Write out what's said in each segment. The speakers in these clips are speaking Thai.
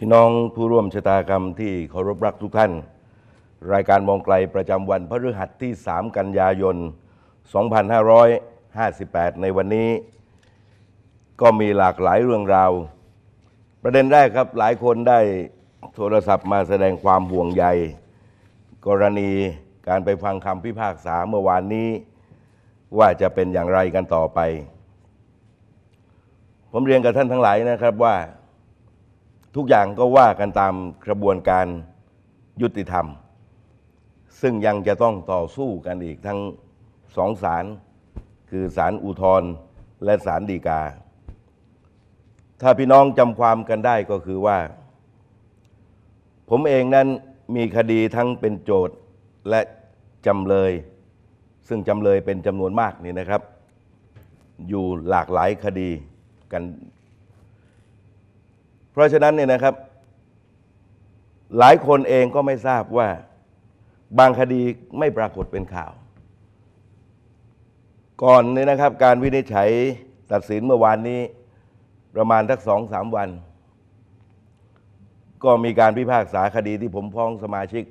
พี่น้องผู้ร่วมชะตากรรมที่เคารพรักทุกท่าน รายการมองไกลประจำวันพฤหัสที่ 3 กันยายน 2558 ในวันนี้ ก็มีหลากหลายเรื่องราวประเด็นแรกครับหลายคนได้โทรศัพท์มาแสดงความห่วงใยกรณีการไปฟังคำพิพากษาเมื่อวานนี้ว่าจะเป็นอย่างไรกันต่อไป ผมเรียนกับท่านทั้งหลายนะครับว่าทุกอย่างก็ว่ากันตามกระบวนการยุติธรรม ซึ่งยังจะต้องต่อสู้กันอีกทั้งสองศาลคือศาลอุทธรณ์และศาลฎีกา ถ้าพี่น้องจำความกันได้ก็คือว่า ผมเองนั้นมีคดีทั้งเป็นโจทย์และจำเลย ซึ่งจำเลยเป็นจำนวนมากนี่นะครับ อยู่หลากหลายคดีกันเพราะฉะนั้นเนี่ยนะครับ หลายคนเองก็ไม่ทราบว่าบางคดีไม่ปรากฏเป็นข่าว ก่อนเนี่ยนะครับ การวินิจฉัยตัดสินเมื่อวานนี้ ประมาณทักสองสามวัน ก็มีการพิพากษาคดีที่ผมพ้องสมาชิก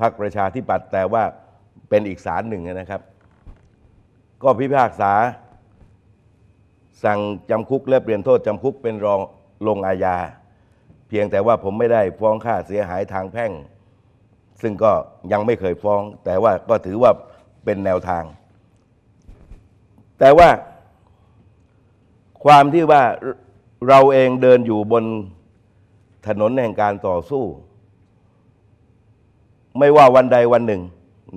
พรรคประชาธิปัตย์แต่ว่าเป็นอีกศาลหนึ่งนะครับ ก็พิพากษา สั่งจำคุกและเปลี่ยนโทษจำคุกเป็นรองลงอาญา เพียงแต่ว่าผมไม่ได้ฟ้องค่าเสียหายทางแพ่ง ซึ่งก็ยังไม่เคยฟ้อง แต่ว่าก็ถือว่าเป็นแนวทาง แต่ว่า ความที่ว่าเราเองเดินอยู่บนถนนแห่งการต่อสู้ ไม่ว่าวันใดวันหนึ่ง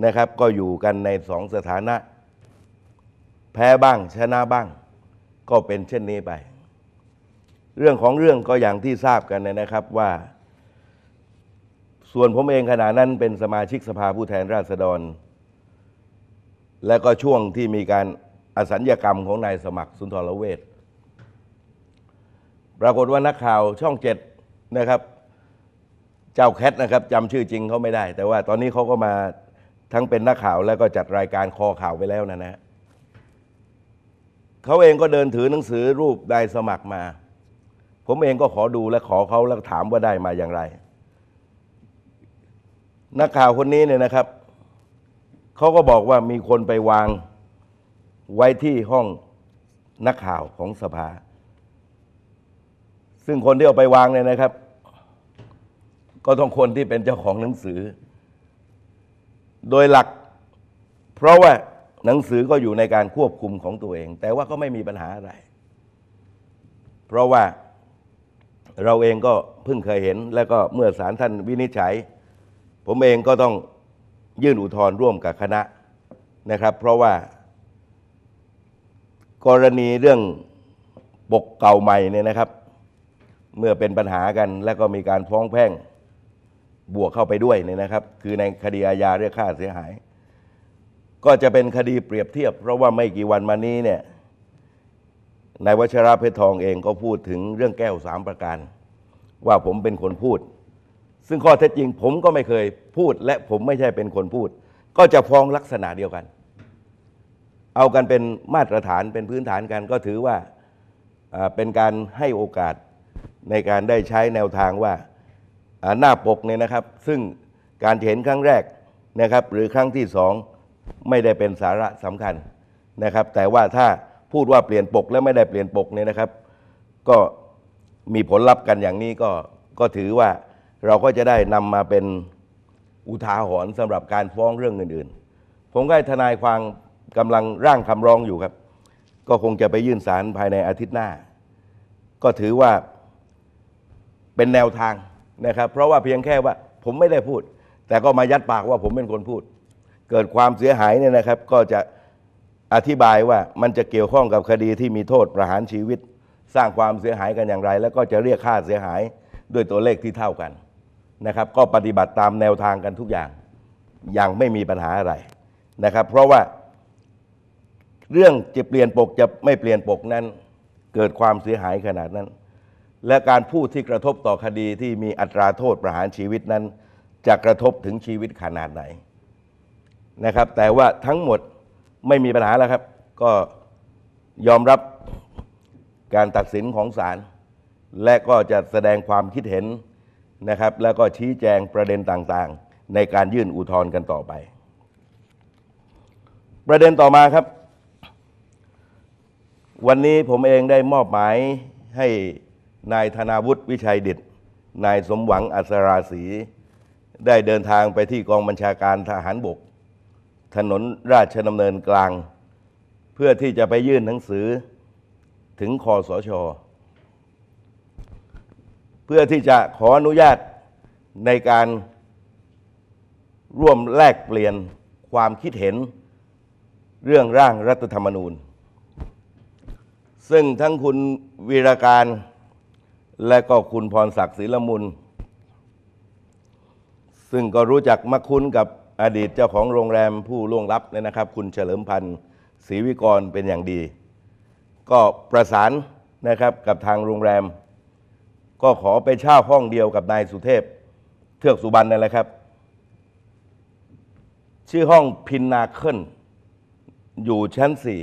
นะครับ ก็อยู่กันในสองสถานะ แพ้บ้างชนะบ้าง ก็เป็นเช่นนี้ไปเรื่องของเรื่องก็อย่างที่ทราบกันนะครับว่า ส่วนผมเองขณะนั้นเป็นสมาชิกสภาผู้แทนราษฎร และก็ช่วงที่มีการอสัญญกรรมของนายสมัครสุนทรเวช ปรากฏว่านักข่าวช่องเจ็ดนะครับ เจ้าแคทนะครับจำชื่อจริงเขาไม่ได้ แต่ว่าตอนนี้เขาก็มาทั้งเป็นนักข่าวแล้วก็จัดรายการคอข่าวไปแล้วนะนะ เขาเองก็เดินถือหนังสือรูปนายสมัครมาผมเองก็ขอดูและขอเขาแล้วถามว่าได้มาอย่างไร นักข่าวคนนี้เนี่ยนะครับเขาก็บอกว่ามีคนไปวางไว้ที่ห้องนักข่าวของสภา ซึ่งคนที่เอาไปวางเนี่ยนะครับ ก็ต้องคนที่เป็นเจ้าของหนังสือ โดยหลัก เพราะว่าหนังสือก็อยู่ในการควบคุมของตัวเอง แต่ว่าก็ไม่มีปัญหาอะไร เพราะว่าเราเองก็เพิ่งเคยเห็น และก็เมื่อศาลท่านวินิจฉัย ผมเองก็ต้องยื่นอุทธรณ์ร่วมกับคณะนะครับ เพราะว่า กรณีเรื่องปกเก่าใหม่เนี่ยนะครับ เมื่อเป็นปัญหากัน แล้วก็มีการฟ้องแพ่งบวกเข้าไปด้วยเนี่ยนะครับ คือในคดีอาญาเรียกค่าเสียหาย ก็จะเป็นคดีเปรียบเทียบ เพราะว่าไม่กี่วันมานี้เนี่ยนายวชราเพชรทองเองก็พูดถึงเรื่องแก้วสามประการ ว่าผมเป็นคนพูด ซึ่งข้อเท็จจริงผมก็ไม่เคยพูดและผมไม่ใช่เป็นคนพูด ก็จะฟ้องลักษณะเดียวกัน เอากันเป็นมาตรฐานเป็นพื้นฐานกันก็ถือว่าเป็นการให้โอกาสในการได้ใช้แนวทางว่าหน้าปกเนี่ยนะครับ ซึ่งการเห็นครั้งแรกนะครับหรือครั้งที่สองไม่ได้เป็นสาระสำคัญนะครับ แต่ว่าถ้าพูดว่าเปลี่ยนปกและไม่ได้เปลี่ยนปกเนี่ยนะครับ ก็มีผลลัพธ์กันอย่างนี้ก็ก็ถือว่าเราก็จะได้นำมาเป็นอุทาหรณ์สำหรับการฟ้องเรื่องอื่น ๆ ผมก็ให้ทนายความกำลังร่างคำร้องอยู่ครับ ก็คงจะไปยื่นสารภายในอาทิตย์หน้า ก็ถือว่าเป็นแนวทางนะครับ เพราะว่าเพียงแค่ว่าผมไม่ได้พูด แต่ก็มายัดปากว่าผมเป็นคนพูด เกิดความเสียหายเนี่ยนะครับ ก็จะอธิบายว่ามันจะเกี่ยวข้องกับคดีที่มีโทษประหารชีวิต สร้างความเสียหายกันอย่างไร แล้วก็จะเรียกค่าเสียหายด้วยตัวเลขที่เท่ากันนะครับ ก็ปฏิบัติตามแนวทางกันทุกอย่างยังไม่มีปัญหาอะไรนะครับเพราะว่า เรื่องจะเปลี่ยนปกจะไม่เปลี่ยนปกนั้น เกิดความเสียหายขนาดนั้น และการพูดที่กระทบต่อคดีที่มีอัตราโทษประหารชีวิตนั้น จะกระทบถึงชีวิตขนาดไหนนะครับแต่ว่าทั้งหมดไม่มีปัญหาแล้วครับ ก็ยอมรับการตัดสินของศาล และก็จะแสดงความคิดเห็นนะครับ แล้วก็ชี้แจงประเด็นต่างๆ ในการยื่นอุทธรณ์กันต่อไป ประเด็นต่อมาครับ วันนี้ผมเองได้มอบหมายให้นายธนาวุฒิวิชัยดิตนายสมหวังอัศราศีได้เดินทางไปที่กองบัญชาการทหารบกถนนราชดำเนินกลาง เพื่อที่จะไปยื่นหนังสือถึงคอสชเพื่อที่จะขออนุญาตในการร่วมแลกเปลี่ยนความคิดเห็นเรื่องร่างรัฐธรรมนูญ ซึ่งทั้งคุณวีรการ และก็คุณพรศักดิ์ศิลมุนซึ่งก็รู้จักมาคุ้นกับอดีตเจ้าของโรงแรมผู้ล่วงลับเนี่ยนะครับ คุณเฉลิมพันธ์ศรีวิกรเป็นอย่างดี ก็ประสานนะครับกับทางโรงแรม ก็ขอไปเช่าห้องเดียวกับนายสุเทพเทือกสุบรรณนั่นแหละครับ ชื่อห้องพินนาเคิลอยู่ชั้นสี่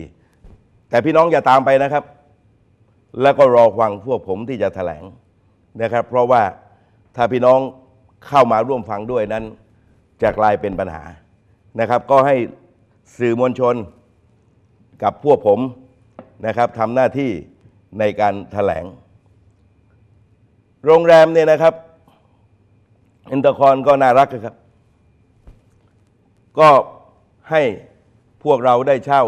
แต่พี่น้องอย่าตามไปนะครับ แล้วก็รอฟังพวกผมที่จะถแถลงนะครับ เพราะว่าถ้าพี่น้องเข้ามาร่วมฟังด้วยนั้นจะกลายเป็นปัญหานะครับ ก็ให้สื่อมวลชนกับพวกผมนะครับทำหน้าที่ในการถแถลง โรงแรมเนี่ยนะครับอินเตอร์คอนก็น่ารักครับ ก็ให้พวกเราได้เช่า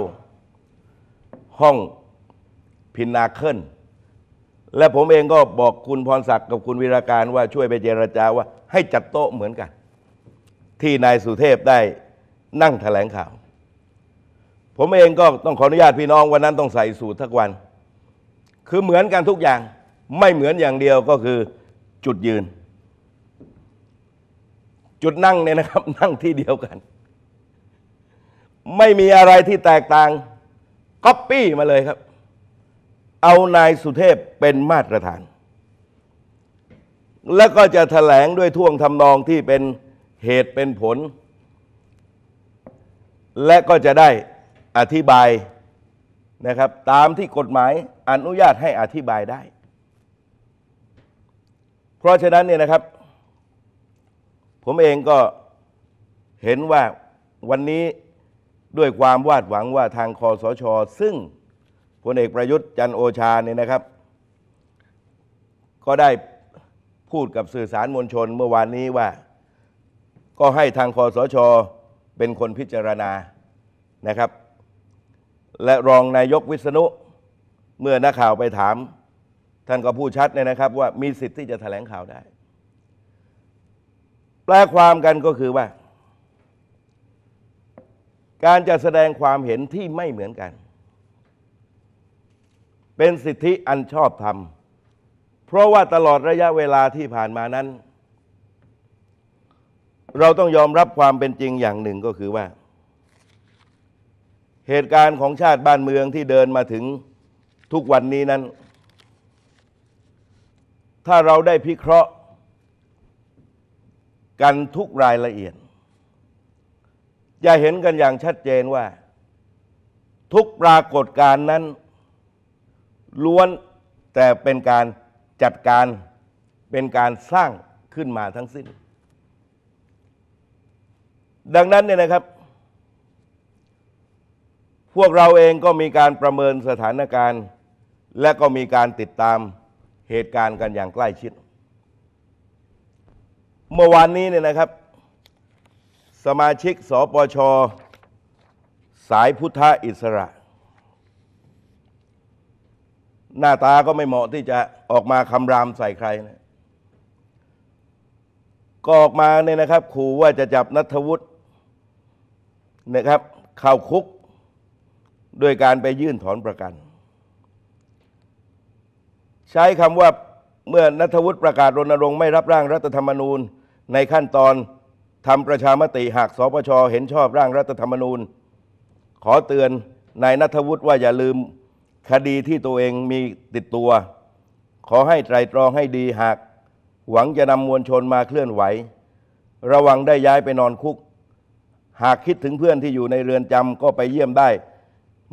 ห้องพินาเคิลและผมเองก็บอกคุณพรศักดิ์กับคุณวิราการว่าช่วยไปเจรจาว่าให้จัดโต๊ะเหมือนกันที่นายสุเทพได้นั่งแถลงข่าว ผมเองก็ต้องขออนุญาตพี่น้องวันนั้นต้องใส่สูตรทุกวัน คือเหมือนกันทุกอย่าง ไม่เหมือนอย่างเดียวก็คือ จุดยืน จุดนั่งเนี่ยนะครับ นั่งที่เดียวกัน ไม่มีอะไรที่แตกต่างก๊อปปี้มาเลยครับ เอานายสุเทพเป็นมาตรฐาน แล้วก็จะถแถลงด้วยท่วงทำนองที่เป็นเหตุเป็นผล และก็จะได้อธิบายนะครับ ตามที่กฎหมายอนุญาตให้อธิบายได้ เพราะฉะนั้นเนี่ยนะครับ ผมเองก็เห็นว่าวันนี้ด้วยความวาดหวังว่าทางคอสชซึ่งพลเอกประยุทธ์จันโอชาเนี่ยนะครับ ก็ได้พูดกับสื่อสารมวลชนเมื่อวานนี้ว่าก็ให้ทางคอสช เป็นคนพิจารณานะครับ และรองนายกวิษณุเมื่อนักข่าวไปถาม ท่านก็พูดชัดเลยนะครับ ว่ามีสิทธิ์ที่จะแถลงข่าวได้ แปลความกันก็คือว่า การจะแสดงความเห็นที่ไม่เหมือนกัน เป็นสิทธิอันชอบธรรม เพราะว่าตลอดระยะเวลาที่ผ่านมานั้นเราต้องยอมรับความเป็นจริงอย่างหนึ่งก็คือว่า เหตุการณ์ของชาติบ้านเมืองที่เดินมาถึงทุกวันนี้นั้น ถ้าเราได้พิเคราะห์กันทุกรายละเอียดจะเห็นกันอย่างชัดเจนว่า ทุกปรากฏการณ์นั้น ล้วนแต่เป็นการจัดการเป็นการสร้างขึ้นมาทั้งสิ้นดังนั้นเนี่ยนะครับ พวกเราเองก็มีการประเมินสถานการณ์ และก็มีการติดตามเหตุการณ์กันอย่างใกล้ชิด เมื่อวานนี้เนี่ยนะครับ สมาชิกสปช สายพุทธอิสระ หน้าตาก็ไม่เหมาะที่จะออกมาคำรามใส่ใครนะก็ออกมาเนี่ยนะครับขู่ว่าจะจับนัทวุฒินะครับเข้าคุกด้วยการไปยื่นถอนประกัน ใช้คำว่าเมื่อนัทวุฒิประกาศรณรงค์ไม่รับร่างรัฐธรรมนูญในขั้นตอนทำประชามติหากสปชเห็นชอบร่างรัฐธรรมนูญ ขอเตือนนายนัทวุฒิว่าอย่าลืมคดีที่ตัวเองมีติดตัว ขอให้ไตรตรองให้ดีหาก หวังจะนำมวลชนมาเคลื่อนไหว ระวังได้ย้ายไปนอนคุกหากคิดถึงเพื่อนที่อยู่ในเรือนจำก็ไปเยี่ยมได้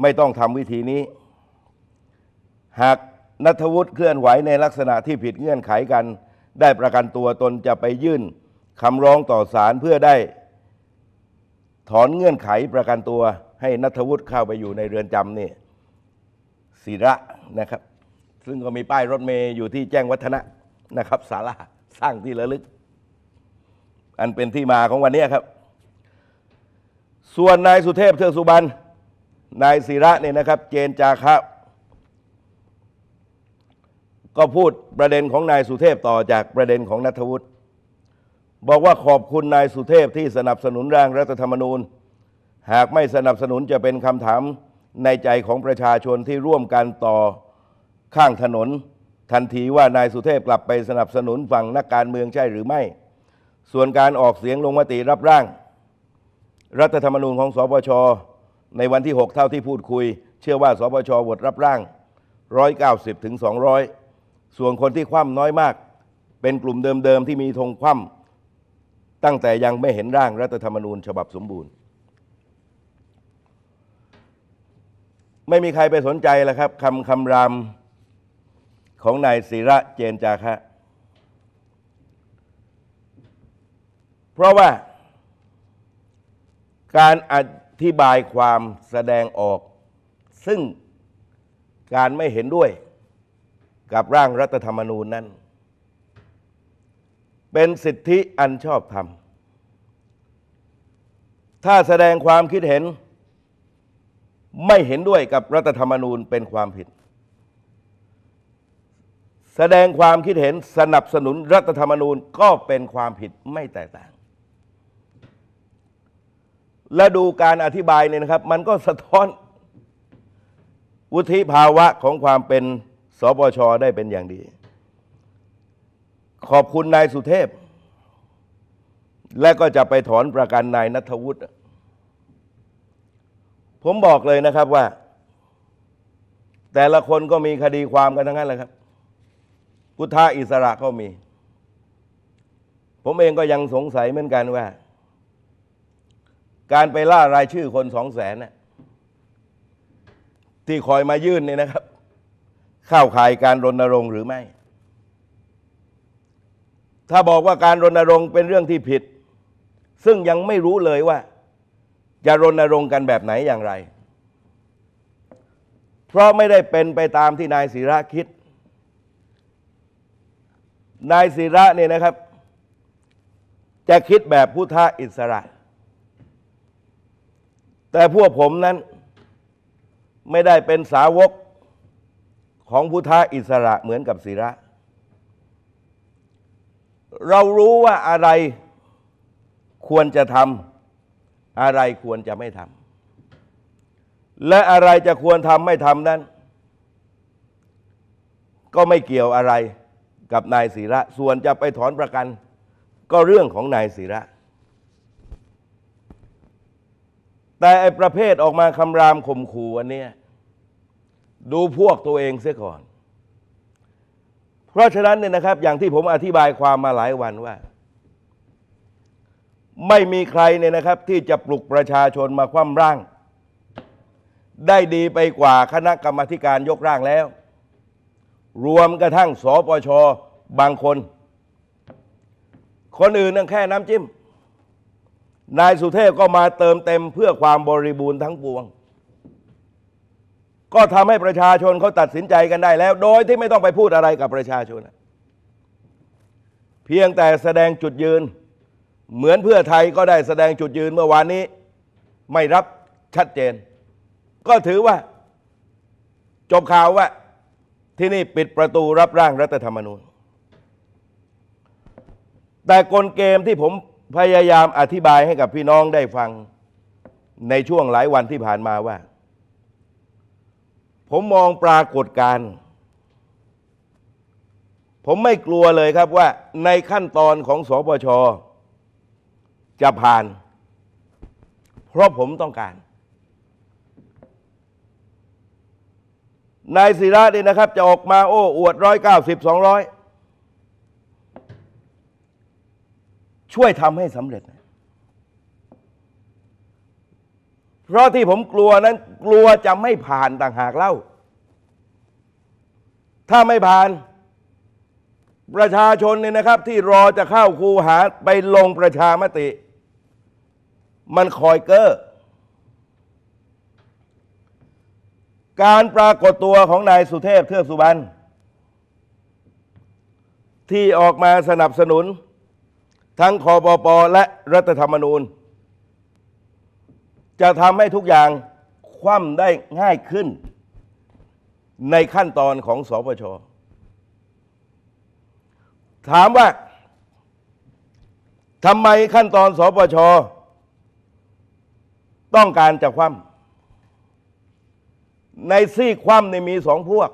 ไม่ต้องทำวิธีนี้ หากนัทวุฒิเคลื่อนไหวในลักษณะที่ผิดเงื่อนไขกัน ได้ประกันตัวตนจะไปยื่นคำร้องต่อศาลเพื่อได้ ถอนเงื่อนไขประกันตัวให้นัทวุฒิเข้าไปอยู่ในเรือนจำนี่ศิระนะครับ ซึ่งก็มีป้ายรถเมย์ อยู่ที่แจ้งวัฒนะนะครับศาลาสร้างที่ระลึก อันเป็นที่มาของวันนี้ครับส่วนนายสุเทพเทือกสุบรรณ นายศิระเนี่ยนะครับ เจนจาคะก็พูดประเด็นของนายสุเทพต่อจากประเด็นของนัทวุฒิบอกว่าขอบคุณนายสุเทพที่สนับสนุนร่างรัฐธรรมนูญ หากไม่สนับสนุนจะเป็นคำถามในใจของประชาชนที่ร่วมกันต่อข้างถนน ทันทีว่านายสุเทพกลับไปสนับสนุนฝั่งนักการเมืองใช่หรือไม่ ส่วนการออกเสียงลงมติรับร่างรัฐธรรมนูญของสปชในวันที่ 6 เท่าที่พูดคุย เชื่อว่าสปชโหวตรับร่าง 190ถึง200 ส่วนคนที่คว่ำน้อยมาก เป็นกลุ่มเดิมๆ ที่มีธงคว่ำตั้งแต่ยังไม่เห็นร่างรัฐธรรมนูญ ฉบับสมบูรณ์ ไม่มีใครไปสนใจแล้วครับ คำคำรามของนายศิระเจนจาคะ เพราะว่าการอธิบายความแสดงออก ซึ่งการไม่เห็นด้วยกับร่างรัฐธรรมนูญนั้น เป็นสิทธิอันชอบธรรม ถ้าแสดงความคิดเห็นไม่เห็นด้วยกับรัฐธรรมนูญเป็นความผิด แสดงความคิดเห็นสนับสนุนรัฐธรรมนูญก็เป็นความผิดไม่แตกต่างและดูการอธิบายเนี่ยนะครับ มันก็สะท้อนวุฒิภาวะของความเป็นสปชได้เป็นอย่างดี ขอบคุณนายสุเทพ และก็จะไปถอนประกันนายนัทวุฒิผมบอกเลยนะครับว่า แต่ละคนก็มีคดีความกันทั้งนั้นแหละครับพุทธอิสระก็มี ผมเองก็ยังสงสัยเหมือนกันว่าการไปล่ารายชื่อคนสองแสนน่ที่คอยมายื่นนี่นะครับเข้าข่ายการรณรงค์หรือไม่ ถ้าบอกว่าการรณรงค์เป็นเรื่องที่ผิด ซึ่งยังไม่รู้เลยว่า จะรณรงค์กันแบบไหนอย่างไร เพราะไม่ได้เป็นไปตามที่นายศิระคิด นายศิระเนี่ยนะครับ จะคิดแบบพุทธอิสระแต่พวกผมนั้นไม่ได้เป็นสาวกของพุทธอิสระเหมือนกับศีระ เรารู้ว่าอะไรควรจะทำอะไรควรจะไม่ทำ และอะไรจะควรทำไม่ทำนั้น ก็ไม่เกี่ยวอะไรกับนายศีระ ส่วนจะไปถอนประกันก็เรื่องของนายศีระแต่ไอประเภทออกมาคำรามข่มขู่อันเนี้ยดูพวกตัวเองเสียก่อน เพราะฉะนั้นเนี่ยนะครับ อย่างที่ผมอธิบายความมาหลายวันว่า ไม่มีใครเนี่ยนะครับ ที่จะปลุกประชาชนมาคว่ำร่าง ได้ดีไปกว่าคณะกรรมการยกร่างแล้ว รวมกระทั่งสปชบางคน คนอื่นนั่งแค่น้ำจิ้มนายสุเทพก็มาเติมเต็มเพื่อความบริบูรณ์ทั้งปวง ก็ทำให้ประชาชนเขาตัดสินใจกันได้แล้ว โดยที่ไม่ต้องไปพูดอะไรกับประชาชน เพียงแต่แสดงจุดยืน เหมือนเพื่อไทยก็ได้แสดงจุดยืนเมื่อวานนี้ ไม่รับชัดเจน ก็ถือว่า จบข่าวว่าที่นี่ปิดประตูรับร่างรัฐธรรมนูญ แต่กลเกมที่ผมพยายามอธิบายให้กับพี่น้องได้ฟังในช่วงหลายวันที่ผ่านมาว่า ผมมองปรากฏการณ์ผมไม่กลัวเลยครับว่า ในขั้นตอนของสปชจะผ่าน เพราะผมต้องการนายศิระนี่นะครับ จะออกมาโอ้ อวดร้อยเก้าสิบสองร้อยช่วยทำให้สำเร็จ เพราะที่ผมกลัวนั้นกลัวจะไม่ผ่านต่างหากเล่า ถ้าไม่ผ่านประชาชนเนี่ยนะครับ ที่รอจะเข้าคูหาไปลงประชามติ มันคอยเกอ้อ การปรากฏตัวของนายสุเทพ เทือกสุบรรณที่ออกมาสนับสนุนทั้งคอปป และรัฐธรรมนูญ จะทำให้ทุกอย่างคว่ำได้ง่ายขึ้น ในขั้นตอนของสปชถามว่าทำไมขั้นตอนสปชต้องการจะคว่ำในซี่คว่ำในมีสองพวก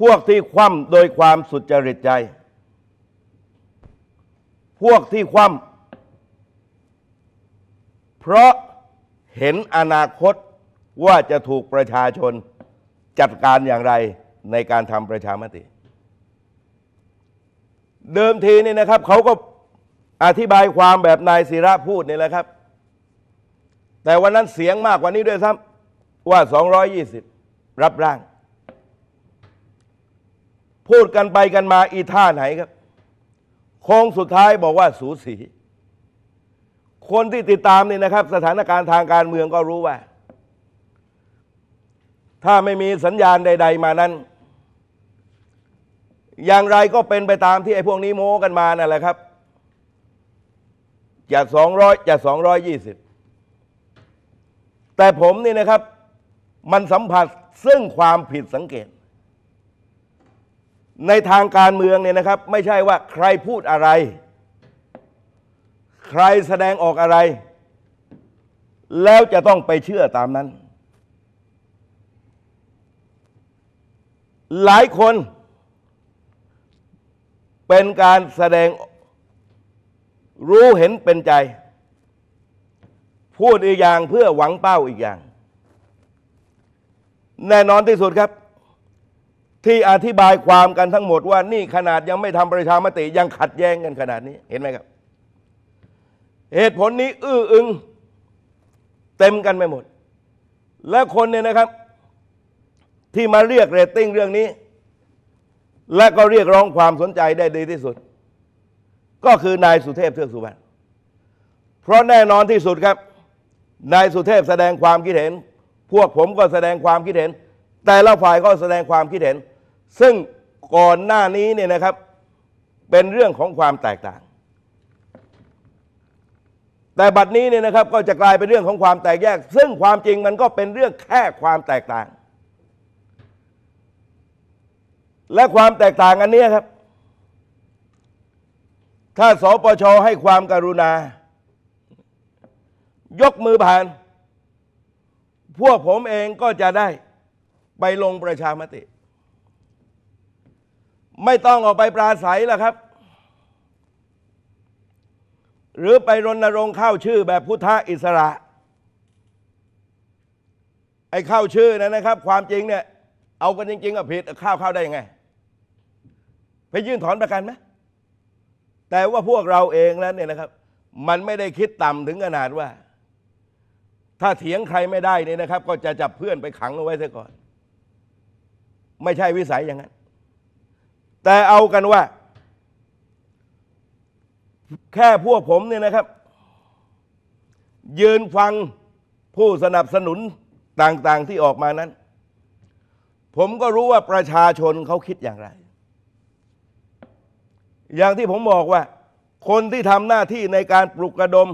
พวกที่คว่ำโดยความสุจริตใจพวกที่คว่ำเพราะเห็นอนาคตว่าจะถูกประชาชนจัดการอย่างไรในการทำประชามติ เดิมทีนี่นะครับ เขาก็อธิบายความแบบนายศิระพูดนี่แหละครับ แต่วันนั้นเสียงมากกว่านี้ด้วยซ้ำว่า 220 รับร่าง พูดกันไปกันมาอีท่าไหนครับโค้งสุดท้ายบอกว่าสูสี คนที่ติดตามนี่นะครับ สถานการณ์ทางการเมืองก็รู้ว่า ถ้าไม่มีสัญญาณใด ๆ มานั้น อย่างไรก็เป็นไปตามที่ไอ้พวกนี้โม้กันมานั่นแหละครับจากสองร้อยจากสองร้อยยี่สิบแต่ผมนี่นะครับ มันสัมผัสซึ่งความผิดสังเกตในทางการเมืองเนี่ยนะครับ ไม่ใช่ว่าใครพูดอะไร ใครแสดงออกอะไร แล้วจะต้องไปเชื่อตามนั้น หลายคน เป็นการแสดงรู้เห็นเป็นใจ พูดอีกอย่างเพื่อหวังเป้าอีกอย่าง แน่นอนที่สุดครับที่อธิบายความกันทั้งหมดว่านี่ขนาดยังไม่ทำประชามติ ยังขัดแย้งกันขนาดนี้เห็นไหมครับ เหตุผลนี้อื้ออึง เต็มกันไปหมด และคนเนี่ยนะครับ ที่มาเรียกเรตติ้งเรื่องนี้ และก็เรียกร้องความสนใจได้ดีที่สุด ก็คือนายสุเทพเทือกสุบรรณเพราะแน่นอนที่สุดครับนายสุเทพแสดงความคิดเห็น พวกผมก็แสดงความคิดเห็น แต่ละฝ่ายก็แสดงความคิดเห็นซึ่งก่อนหน้านี้เนี่ยนะครับ เป็นเรื่องของความแตกต่าง แต่บัดนี้เนี่ยนะครับก็จะกลายเป็นเรื่องของความแตกแยก ซึ่งความจริงมันก็เป็นเรื่องแค่ความแตกต่าง และความแตกต่างอันนี้ครับ ถ้าสปชให้ความการุณา ยกมือผ่าน พวกผมเองก็จะได้ไปลงประชามติไม่ต้องออกไปปราศัยแล้วครับ หรือไปรณรงค์เข้าชื่อแบบพุทธอิสระ ไอ้เข้าชื่อนะนะครับ ความจริงเนี่ยเอากันจริงๆก็ผิดเข้าเข้าได้ยังไงไปยื่นถอนประกันไหมแต่ว่าพวกเราเองแล้วเนี่ยนะครับ มันไม่ได้คิดต่ำถึงขนาดว่า ถ้าเถียงใครไม่ได้เนี่ยนะครับ ก็จะจับเพื่อนไปขังเอาไว้ซะก่อน ไม่ใช่วิสัยอย่างนั้นแต่เอากันว่า แค่พวกผมเนี่ยนะครับยืนฟังผู้สนับสนุนต่าง ๆ ที่ออกมานั้น ผมก็รู้ว่าประชาชนเขาคิดอย่างไร อย่างที่ผมบอกว่า คนที่ทำหน้าที่ในการปลุกกระดม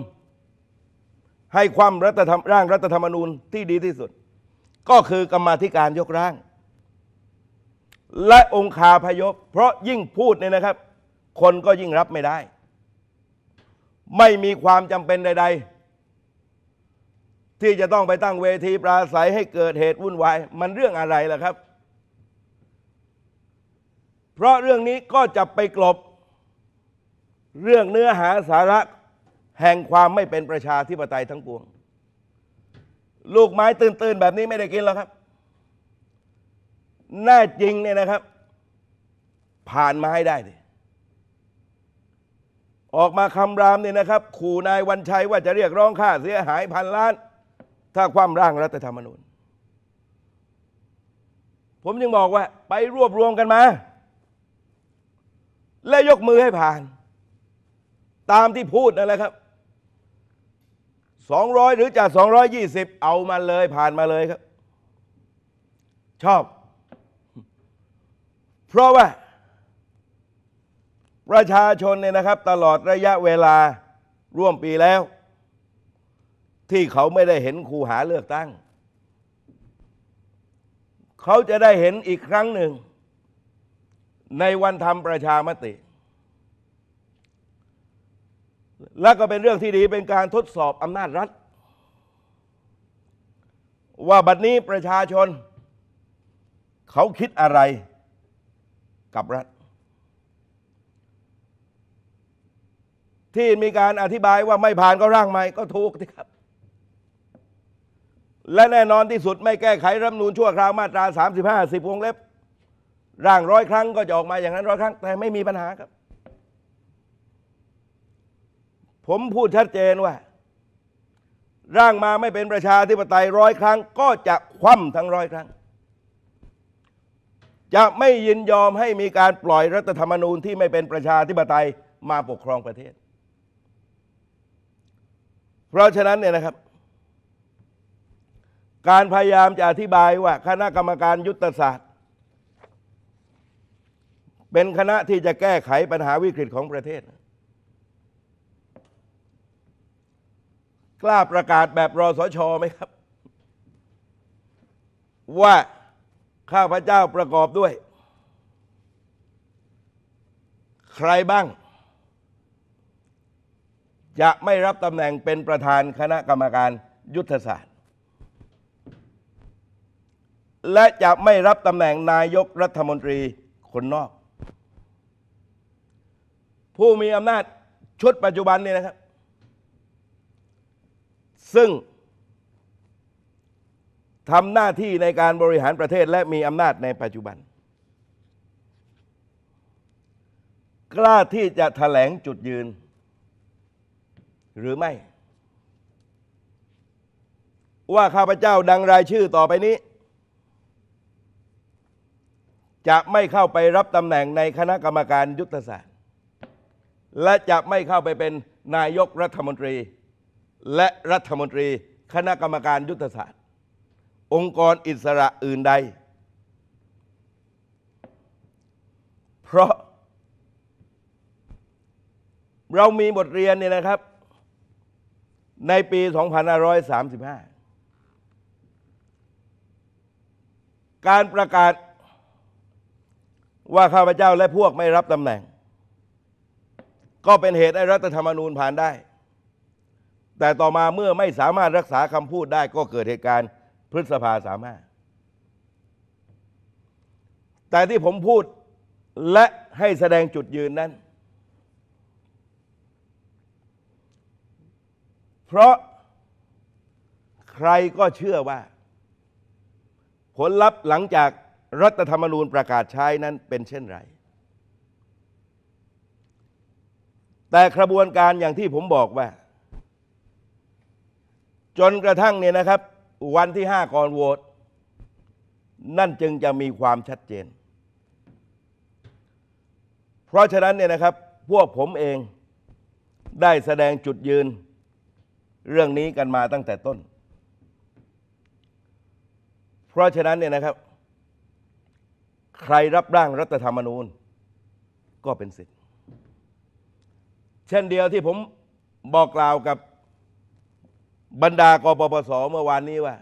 ให้ความรัฐธรรมร่างรัฐธรรมนูญที่ดีที่สุด ก็คือกรรมธิการยกร่างและองคาพยพ เพราะยิ่งพูดเนี่ยนะครับ คนก็ยิ่งรับไม่ได้ ไม่มีความจำเป็นใด ๆ ที่จะต้องไปตั้งเวทีปราศัยให้เกิดเหตุ วุ่นวายมันเรื่องอะไรล่ะครับ เพราะเรื่องนี้ก็จะไปกลบเรื่องเนื้อหาสาระ แห่งความไม่เป็นประชาธิปไตยทั้งปวง ลูกไม้ตื่น ๆ แบบนี้ไม่ได้กินแล้วครับหน้าจริงเนี่ยนะครับ ผ่านมาให้ได้ดิออกมาคำรามเนี่ยนะครับ ขู่นายวันชัยว่าจะเรียกร้องค่า เสียหายพันล้าน ถ้าความร่างรัฐธรรมนูญ ผมยังบอกว่า ไปรวบรวมกันมา และยกมือให้ผ่าน ตามที่พูดนั่นแหละครับสองร้อยหรือจากสองร้อยยี่สิบเอามาเลย ผ่านมาเลยครับ ชอบเพราะว่า ประชาชนเนี่ยนะครับตลอดระยะเวลาร่วมปีแล้ว ที่เขาไม่ได้เห็นคูหาเลือกตั้ง เขาจะได้เห็นอีกครั้งหนึ่ง ในวันทำประชามติ และก็เป็นเรื่องที่ดีเป็นการทดสอบอำนาจรัฐ ว่าบัดนี้ประชาชนเขาคิดอะไรกับรัฐที่มีการอธิบายว่าไม่ผ่านก็ร่างใหม่ก็ถูกสิครับ และแน่นอนที่สุดไม่แก้ไขรัฐนูนชั่วคราวมาตรา35 10วงเล็บร่างร้อยครั้งก็จะออกมาอย่างนั้นร้อยครั้ง แต่ไม่มีปัญหาครับ ผมพูดชัดเจนว่า ร่างมาไม่เป็นประชาธิปไตยร้อยครั้ง ก็จะคว่ำทั้งร้อยครั้งจะไม่ยินยอมให้มีการปล่อยรัฐธรรมนูญที่ไม่เป็นประชาธิปไตยมาปกครองประเทศ เพราะฉะนั้นเนี่ยนะครับ การพยายามจะอธิบายว่า คณะกรรมการยุทธศาสตร์ เป็นคณะที่จะแก้ไขปัญหาวิกฤตของประเทศ กล้าประกาศแบบรอสชไหมครับ ว่าข้าพเจ้าประกอบด้วย ใครบ้าง จะไม่รับตำแหน่งเป็นประธานคณะกรรมการยุทธศาสตร์ และจะไม่รับตำแหน่งนายกรัฐมนตรี คนนอก ผู้มีอำนาจชุดปัจจุบันนี่นะครับ ซึ่งทำหน้าที่ในการบริหารประเทศและมีอำนาจในปัจจุบัน กล้าที่จะถแถลงจุดยืน หรือไม่ ว่าข้าพเจ้าดังรายชื่อต่อไปนี้ จะไม่เข้าไปรับตำแหน่งในคณะกรรมการยุทธศาสตร์ และจะไม่เข้าไปเป็นนายกรัฐมนตรี และรัฐมนตรี คณะกรรมการยุทธศาสตร์องค์กรอิสระอื่นใด เพราะ เรามีบทเรียนเนี่ยนะครับ ในปี 2535 การประกาศว่าข้าพเจ้าและพวกไม่รับตำแหน่ง ก็เป็นเหตุให้รัฐธรรมนูญผ่านได้ แต่ต่อมาเมื่อไม่สามารถรักษาคำพูดได้ก็เกิดเหตุการณ์พฤษภาสามาราแต่ที่ผมพูดและให้แสดงจุดยืนนั้น เพราะใครก็เชื่อว่า ผลลัพธ์หลังจากรัฐธรรมนูญประกาศใช้นั้นเป็นเช่นไร แต่กระบวนการอย่างที่ผมบอกว่า จนกระทั่งเนี่ยนะครับวันที่ห้าก่อนโหวต นั่นจึงจะมีความชัดเจน เพราะฉะนั้นเนี่ยนะครับพวกผมเองได้แสดงจุดยืนเรื่องนี้กันมาตั้งแต่ต้น เพราะฉะนั้นเนี่ยนะครับ ใครรับร่างรัฐธรรมนูญก็เป็นสิทธิ์เช่นเดียวที่ผมบอกกล่าวกับบรรดากปปสเมื่อวานนี้ว่า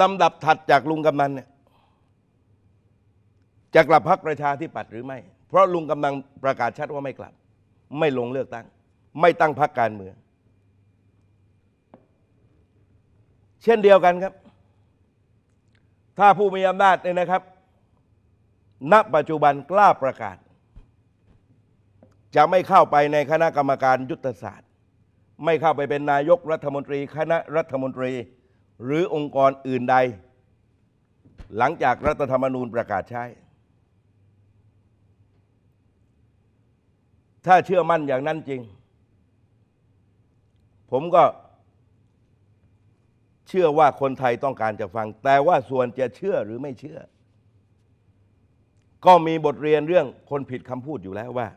ลำดับถัดจากลุงกำนันเนี่ยจะกลับพักประชาธิปัตย์หรือไม่ เพราะลุงกำนันประกาศชัดว่าไม่กลับ ไม่ลงเลือกตั้ง ไม่ตั้งพักการเมืองเช่นเดียวกันครับ ถ้าผู้มีอำนาจเนี่ยนะครับณปัจจุบันกล้าประกาศ จะไม่เข้าไปในคณะกรรมการยุทธศาสตร์ไม่เข้าไปเป็นนายกรัฐมนตรีคณะรัฐมนตรีหรือองค์กรอื่นใด หลังจากรัฐธรรมนูญประกาศใช้ถ้าเชื่อมั่นอย่างนั้นจริง ผมก็ เชื่อว่าคนไทยต้องการจะฟัง แต่ว่าส่วนจะเชื่อหรือไม่เชื่อ ก็มีบทเรียนเรื่องคนผิดคำพูดอยู่แล้วว่า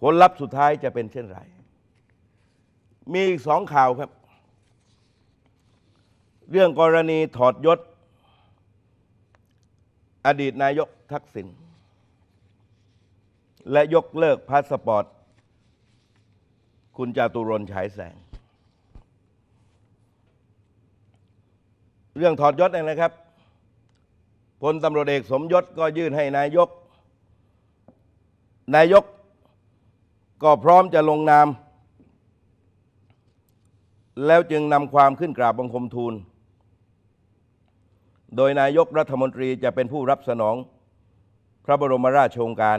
ผลลัพธ์สุดท้ายจะเป็นเช่นไรมีอีกสองข่าวครับ เรื่องกรณีถอดยศ อดีตนายกทักษิณและยกเลิกพาสปอร์ต คุณจาตุรนฉายแสง เรื่องถอดยศเองนะครับพลตำรวจเอกสมยศก็ยื่นให้นายก นายกก็พร้อมจะลงนามแล้วจึงนำความขึ้นกราบบังคมทูล โดยนายกรัฐมนตรีจะเป็นผู้รับสนอง พระบรมราชโองการ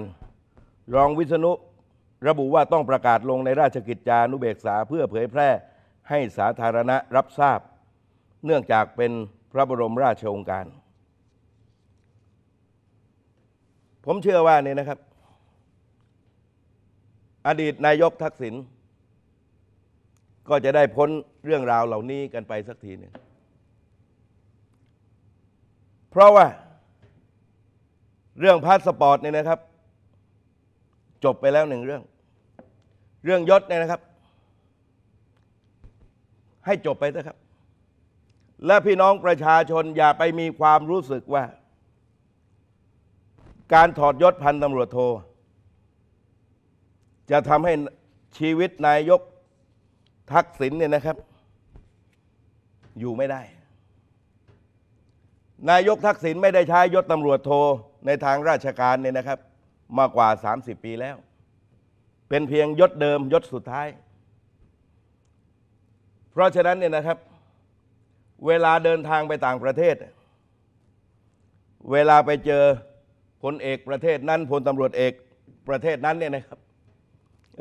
รองวิษณุ ระบุว่าต้องประกาศลงในราชกิจจานุเบกษาเพื่อเผยแพร่ให้สาธารณะรับทราบ เนื่องจากเป็นพระบรมราชโองการ ผมเชื่อว่านี่นะครับ อดีตนายกทักษิณก็จะได้พ้นเรื่องราวเหล่านี้กันไปสักทีหนึ่งเพราะว่าเรื่องพาสปอร์ตเนี่ยนะครับ จบไปแล้วหนึ่งเรื่อง เรื่องยศเนี่ยนะครับ ให้จบไปเถอะครับ และพี่น้องประชาชนอย่าไปมีความรู้สึกว่า การถอดยศพันตำรวจโท จะทำให้ชีวิตนายกทักษิณเนี่ยนะครับ อยู่ไม่ได้ นายกทักษิณไม่ได้ใช้ยศตำรวจโทในทางราชการเนี่ยนะครับ มากว่า 30 ปีแล้ว เป็นเพียงยศเดิมยศสุดท้าย เพราะฉะนั้นเนี่ยนะครับ เวลาเดินทางไปต่างประเทศ เวลาไปเจอพลเอกประเทศนั้นพลตำรวจเอกประเทศนั้นเนี่ยนะครับ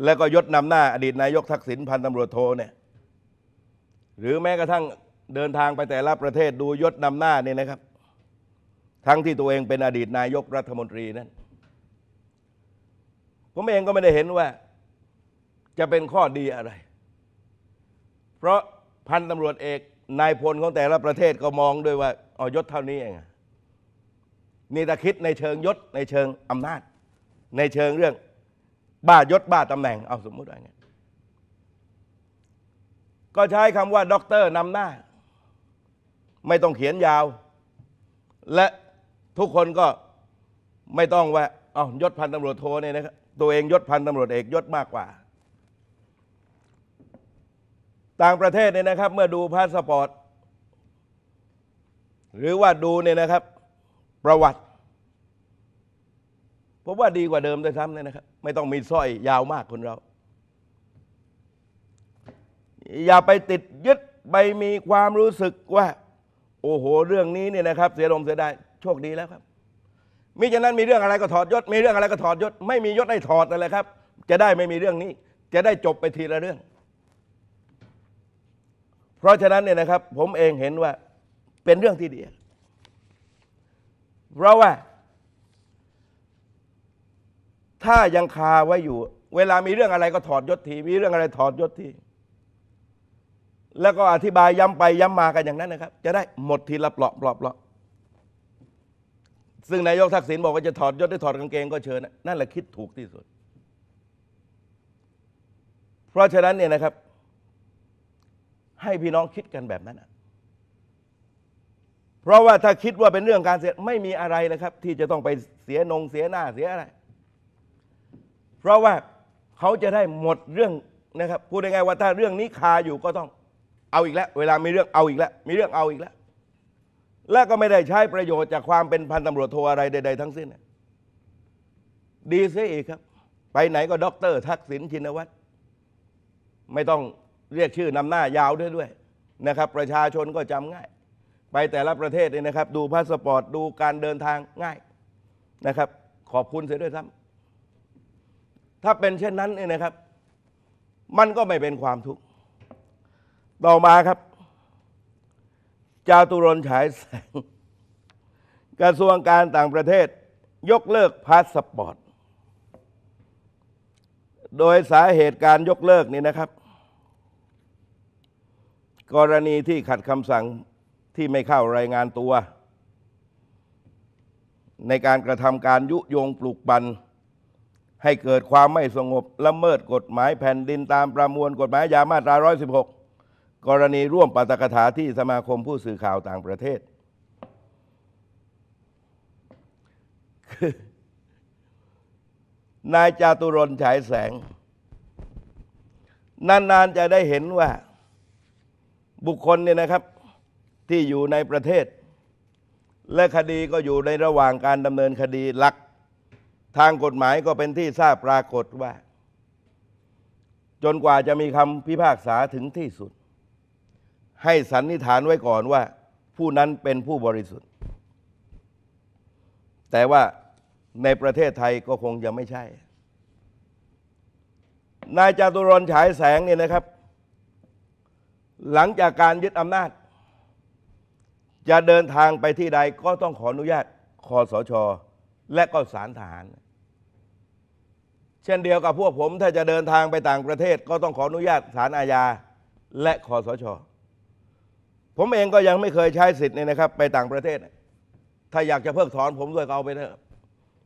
แล้วก็ยศนำหน้าอดีตนายกทักษิณพันตำรวจโทเนี่ยหรือแม้กระทั่งเดินทางไปแต่ละประเทศดูยศนำหน้านี่นะครับ ทั้งที่ตัวเองเป็นอดีตนายกรัฐมนตรีนั้นผมเองก็ไม่ได้เห็นว่า จะเป็นข้อดีอะไร เพราะพันตำรวจเอกนายพลของแต่ละประเทศก็มองด้วยว่าอ๋อยศเท่านี้เองนี่ถ้าคิดในเชิงยศในเชิงอำนาจ ในเชิงเรื่องบ้ายศบ้าตำแหน่งเอาสมมุติอะ่าเงี้ยก็ใช้คำว่าด็อกเตอร์นำหน้า ไม่ต้องเขียนยาว และทุกคนก็ไม่ต้องว่าเอายศพันตำรวจโทเนี่ยนะครับตัวเองยศพันตำรวจเอกยศมากกว่า ต่างประเทศเนี่ยนะครับ เมื่อดูพาสปอร์ต หรือว่าดูเนี่ยนะครับ ประวัติผมว่าดีกว่าเดิมด้วยซ้ำเนี่ยนะครับ ไม่ต้องมีสร้อยยาวมากคนเรา อย่าไปติดยึดไปมีความรู้สึกว่า โอ้โหเรื่องนี้เนี่ยนะครับ เสียลมเสียดายโชคดีแล้วครับมิฉะนั้นมีเรื่องอะไรก็ถอดยศ มีเรื่องอะไรก็ถอดยศไม่มียศให้ถอดนั่นแหละครับ จะได้ไม่มีเรื่องนี้ จะได้จบไปทีละเรื่อง เพราะฉะนั้นเนี่ยนะครับ ผมเองเห็นว่าเป็นเรื่องที่ดีเพราะว่าถ้ายังคาไว้อยู่ เวลามีเรื่องอะไรก็ถอดยศที มีเรื่องอะไรถอดยศที แล้วก็อธิบายย้ำไปย้ำมากันอย่างนั้นนะครับ จะได้หมดทีละเปลาะเปลาะเปลาะซึ่งนายกทักษิณบอกว่าจะถอดยศได้ถอดกางเกงก็เชิญ นั่นแหละคิดถูกที่สุด เพราะฉะนั้นเนี่ยนะครับ ให้พี่น้องคิดกันแบบนั้นนะเพราะว่าถ้าคิดว่าเป็นเรื่องการเสียไม่มีอะไรนะครับ ที่จะต้องไปเสียนงเสียหน้าเสียอะไรเพราะว่าเขาจะได้หมดเรื่องนะครับพูดง่ายๆว่าถ้าเรื่องนี้คาอยู่ก็ต้องเอาอีกแล้ว เวลามีเรื่องเอาอีกแล้ว มีเรื่องเอาอีกแล้ว และก็ไม่ได้ใช้ประโยชน์จากความเป็นพันตำรวจโทอะไรใดๆทั้งสิ้นดีเสียอีกครับ ไปไหนก็ด็อกเตอร์ทักษิณชินวัตรไม่ต้องเรียกชื่อนำหน้ายาวด้วยด้วยนะครับ ประชาชนก็จำง่าย ไปแต่ละประเทศเนี่ยนะครับดูพาสปอร์ตดูการเดินทางง่ายนะครับ ขอบคุณเสียด้วยซ้ำถ้าเป็นเช่นนั้นเนี่ยนะครับ มันก็ไม่เป็นความทุกข์ต่อมาครับจาตุรนฉายแสงกระทรวงการต่างประเทศยกเลิกพาสปอร์ต โดยสาเหตุการยกเลิกนี่นะครับ กรณีที่ขัดคำสั่งที่ไม่เข้ารายงานตัว ในการกระทำการยุยงปลุกปั่นให้เกิดความไม่สงบละเมิดกฎหมายแผ่นดินตามประมวลกฎหมายยามาตรา 116 กรณีร่วมปาตกถาที่สมาคมผู้สื่อข่าวต่างประเทศ นายจาตุรนฉายแสง นานๆจะได้เห็นว่าบุคคลเนี่ยนะครับที่อยู่ในประเทศ และคดีก็อยู่ในระหว่างการดำเนินคดีหลักทางกฎหมายก็เป็นที่ทราบปรากฏว่า จนกว่าจะมีคำพิพากษาถึงที่สุด ให้สันนิษฐานไว้ก่อนว่าผู้นั้นเป็นผู้บริสุทธิ์ แต่ว่าในประเทศไทยก็คงจะไม่ใช่นายจตุรนฉายแสงเนี่ยนะครับ หลังจากการยึดอำนาจ จะเดินทางไปที่ใดก็ต้องขออนุญาต คอสชและก็สารทหารเช่นเดียวกับพวกผมถ้าจะเดินทางไปต่างประเทศ ก็ต้องขออนุญาตสารอาญา และคอสช ผมเองก็ยังไม่เคยใช้สิทธิ์เนี่ยนะครับ ไปต่างประเทศ ถ้าอยากจะเพิกถอนผมด้วยก็เอาไปเถอะ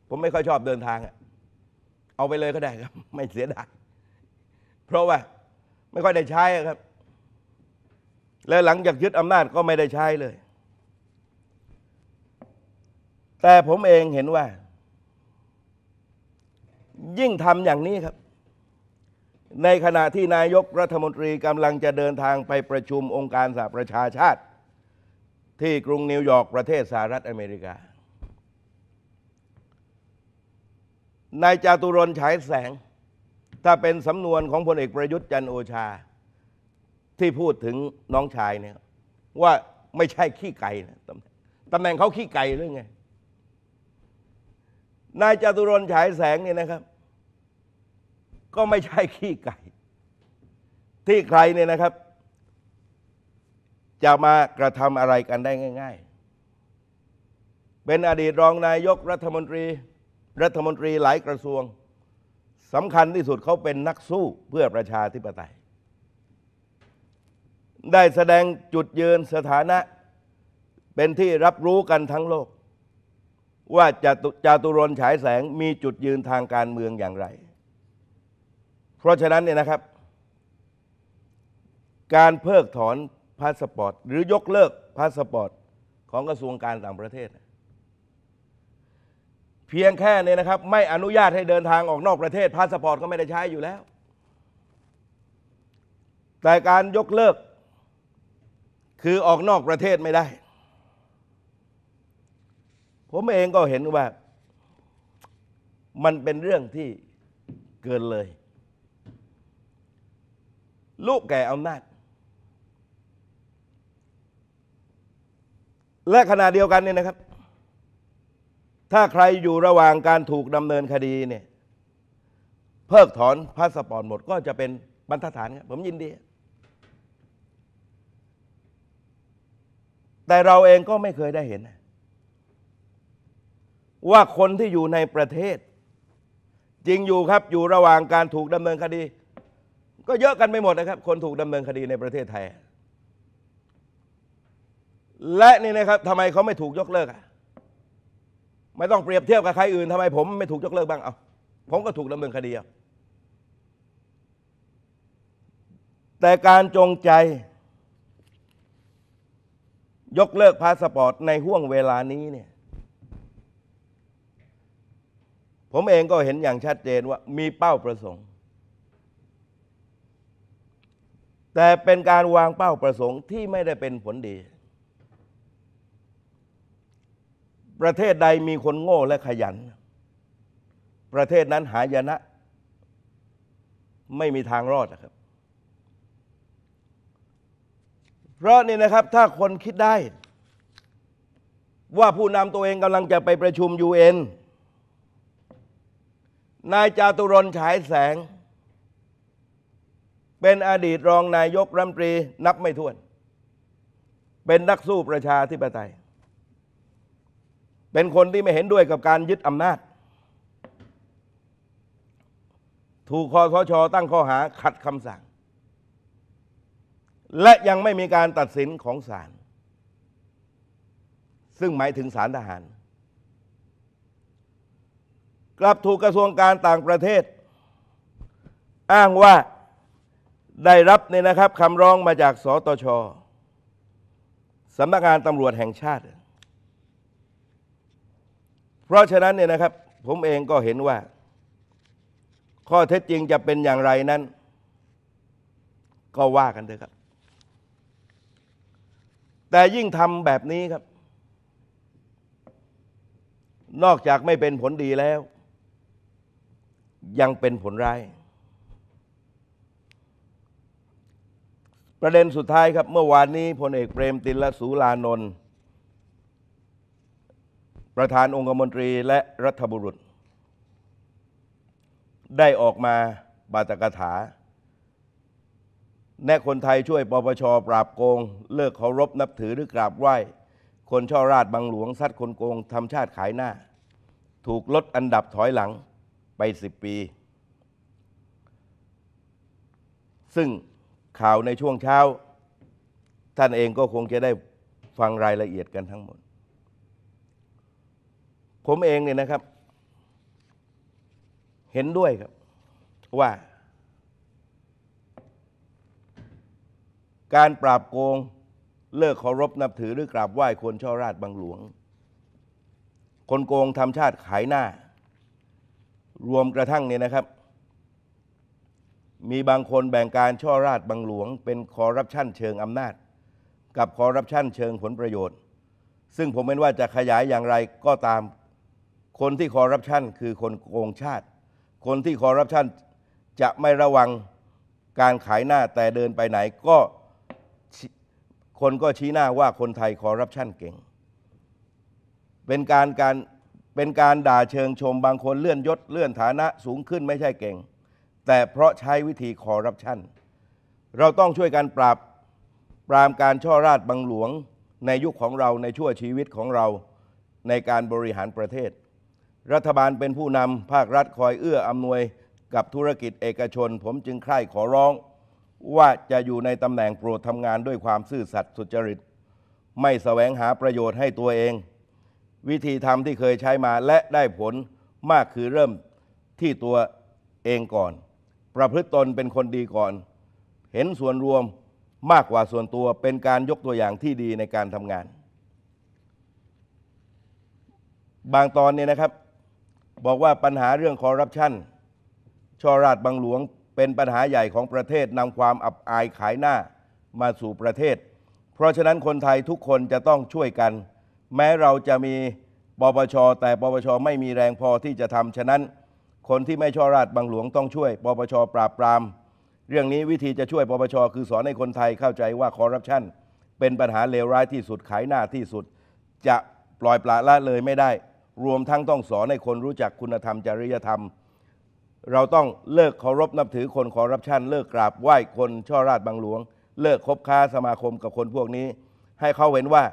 ผมไม่ค่อยชอบเดินทาง เอาไปเลยก็ได้ครับ ไม่เสียดาย เพราะว่าไม่ค่อยได้ใช้ครับ และหลังจากยึดอำนาจก็ไม่ได้ใช้เลยแต่ผมเองเห็นว่า ยิ่งทำอย่างนี้ครับ ในขณะที่นายกรัฐมนตรีกำลังจะเดินทางไปประชุมองค์การสหประชาชาติ ที่กรุงนิวยอร์กประเทศสหรัฐอเมริกานายจาตุรนฉายแสง ถ้าเป็นสำนวนของพลเอกประยุทธ์จันโอชาที่พูดถึงน้องชายเนี่ยว่าไม่ใช่ขี้ไก่นะตำแหน่งเขาขี้ไก่หรือไงนายจตุรนฉายแสงเนี่ยนะครับ ก็ไม่ใช่ขี้ไก่ ที่ใครเนี่ยนะครับ จะมากระทำอะไรกันได้ง่าย ๆ เป็นอดีตรองนายกรัฐมนตรี รัฐมนตรีหลายกระทรวงสำคัญที่สุดเขาเป็นนักสู้เพื่อประชาธิปไตย ได้แสดงจุดยืนสถานะ เป็นที่รับรู้กันทั้งโลกว่าจะุจตุรนฉายแสงมีจุดยืนทางการเมืองอย่างไร เพราะฉะนั้นเนี่ยนะครับการเพิกถอนพาสปอร์ตหรือยกเลิกพาสปอร์ตของกระทรวงการต่างประเทศ เพียงแค่เนี่ยนะครับ ไม่อนุญาตให้เดินทางออกนอกประเทศพาสปอร์ตก็ไม่ได้ใช้อยู่แล้ว แต่การยกเลิกคือออกนอกประเทศไม่ได้ผมเองก็เห็นว่า มันเป็นเรื่องที่เกินเลย ลูกแก่อำนาจและขณะเดียวกันเนี่ยนะครับ ถ้าใครอยู่ระหว่างการถูกดำเนินคดีเนี่ยเพิกถอนพาสปอร์ตหมดก็จะเป็นบรรทัดฐานครับผมยินดี แต่เราเองก็ไม่เคยได้เห็นว่าคนที่อยู่ในประเทศ จริงอยู่ครับอยู่ระหว่างการถูกดำเนินคดี ก็เยอะกันไม่หมดนะครับ คนถูกดำเนินคดีในประเทศไทย และนี่นะครับทำไมเขาไม่ถูกยกเลิกอ่ะไม่ต้องเปรียบเทียบกับใครอื่นทำไม ผมไม่ถูกยกเลิกบ้างเอาผมก็ถูกดำเนินคดีแต่การจงใจยกเลิกพาสปอร์ตในห่วงเวลานี้เนี่ยผมเองก็เห็นอย่างชัดเจนว่ามีเป้าประสงค์ แต่เป็นการวางเป้าประสงค์ที่ไม่ได้เป็นผลดี ประเทศใดมีคนโง่และขยัน ประเทศนั้นหายนะ ไม่มีทางรอดครับ เพราะนี่นะครับถ้าคนคิดได้ ว่าผู้นำตัวเองกำลังจะไปประชุมยูเอ็นนายจาตุรนฉายแสง เป็นอดีตรองนายกรัฐมนตรีนับไม่ถ้วน เป็นนักสู้ประชาธิปไตย เป็นคนที่ไม่เห็นด้วยกับการยึดอำนาจ ถูกคอสชอตั้งข้อหาขัดคำสั่ง และยังไม่มีการตัดสินของศาลซึ่งหมายถึงศาลทหารกลับถูกกระทรวงการต่างประเทศ อ้างว่าได้รับเนี่ยนะครับคำร้องมาจากสตชสำนักงานตำรวจแห่งชาติ เพราะฉะนั้นเนี่ยนะครับ ผมเองก็เห็นว่า ข้อเท็จจริงจะเป็นอย่างไรนั้น ก็ว่ากันเถอะครับ แต่ยิ่งทำแบบนี้ครับ นอกจากไม่เป็นผลดีแล้วยังเป็นผลร้าย ประเด็นสุดท้ายครับเมื่อวานนี้พลเอกเปรมติลสูลานนท์ประธานองคมนตรีและรัฐบุรุษ ได้ออกมาบาตกถา แน่คนไทยช่วยปปชปราบโกง เลิกเคารพนับถือหรือกราบไหว้ คนช่อราชบังหลวงซัดคนโกงทำชาติขายหน้า ถูกลดอันดับถอยหลังไปสิบปี ซึ่งข่าวในช่วงเช้า ท่านเองก็คงจะได้ฟังรายละเอียดกันทั้งหมด ผมเองเนี่ยนะครับ เห็นด้วยครับ ว่า การปราบโกง เลิกเคารพนับถือหรือกราบไหว้คนช่อราชบังหลวง คนโกงทำชาติขายหน้ารวมกระทั่งเนี่ยนะครับ มีบางคนแบ่งการช่อราชบังหลวง เป็นคอร์รัปชันเชิงอำนาจ กับคอร์รัปชันเชิงผลประโยชน์ ซึ่งผมเม็นว่าจะขยายอย่างไรก็ตามคนที่คอร์รัปชันคือคนโกงชาติ คนที่คอร์รัปชันจะไม่ระวังการขายหน้าแต่เดินไปไหน ก็คนก็ชี้หน้าว่าคนไทยคอร์รัปชันเก่ง เป็นการการเป็นการด่าเชิงชมบางคนเลื่อนยศเลื่อนฐานะสูงขึ้นไม่ใช่เก่ง แต่เพราะใช้วิธีคอร์รัปชัน เราต้องช่วยกันปราบปรามการช่อราดบังหลวงในยุคของเราในชั่วชีวิตของเราในการบริหารประเทศ รัฐบาลเป็นผู้นำภาครัฐคอยเอื้ออำนวยกับธุรกิจเอกชน ผมจึงใคร่ขอร้อง ว่าจะอยู่ในตำแหน่งโปรดทำงานด้วยความซื่อสัตย์สุจริตไม่แสวงหาประโยชน์ให้ตัวเองวิธีทำที่เคยใช้มาและได้ผลมากคือเริ่มที่ตัวเองก่อน ประพฤติตนเป็นคนดีก่อน เห็นส่วนรวมมากกว่าส่วนตัวเป็นการยกตัวอย่างที่ดีในการทำงาน บางตอนเนี่ยนะครับ บอกว่าปัญหาเรื่องคอร์รัปชันชอราชบังหลวงเป็นปัญหาใหญ่ของประเทศนำความอับอายขายหน้ามาสู่ประเทศ เพราะฉะนั้นคนไทยทุกคนจะต้องช่วยกันแม้เราจะมีปปชแต่ปปชไม่มีแรงพอที่จะทำฉะนั้น คนที่ไม่ชอบราชบังหลวงต้องช่วยปปชปราบปราม เรื่องนี้วิธีจะช่วยปปชคือสอนให้คนไทยเข้าใจว่าคอร์รัปชัน เป็นปัญหาเลวร้ายที่สุดขายหน้าที่สุดจะปล่อยปละละเลยไม่ได้ รวมทั้งต้องสอนให้คนรู้จักคุณธรรมจริยธรรมเราต้องเลิกเคารพนับถือคนคอร์รัปชันเลิกกราบไหว้คนช่อราชบังหลวง เลิกคบค้าสมาคมกับคนพวกนี้ ให้เขาเห็นว่า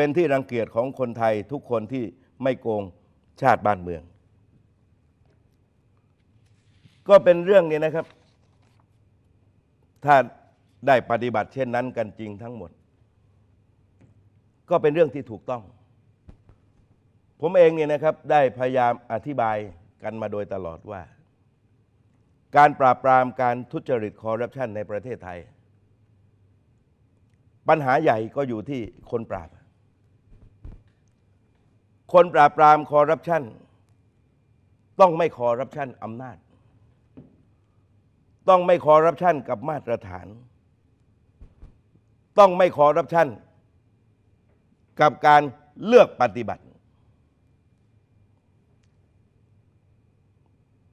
เป็นที่รังเกียจของคนไทยทุกคนที่ไม่โกงชาติบ้านเมือง ก็เป็นเรื่องนี้นะครับ ถ้าได้ปฏิบัติเช่นนั้นกันจริงทั้งหมด ก็เป็นเรื่องที่ถูกต้อง ผมเองเนี่ยนะครับ ได้พยายามอธิบายกันมาโดยตลอดว่า การปราบปรามการทุจริตคอร์รัปชันในประเทศไทย ปัญหาใหญ่ก็อยู่ที่คนปราบคนปราบปรามคอร์รัปชัน ต้องไม่คอร์รัปชันอำนาจ ต้องไม่คอร์รัปชันกับมาตรฐาน ต้องไม่คอร์รัปชันกับการเลือกปฏิบัติ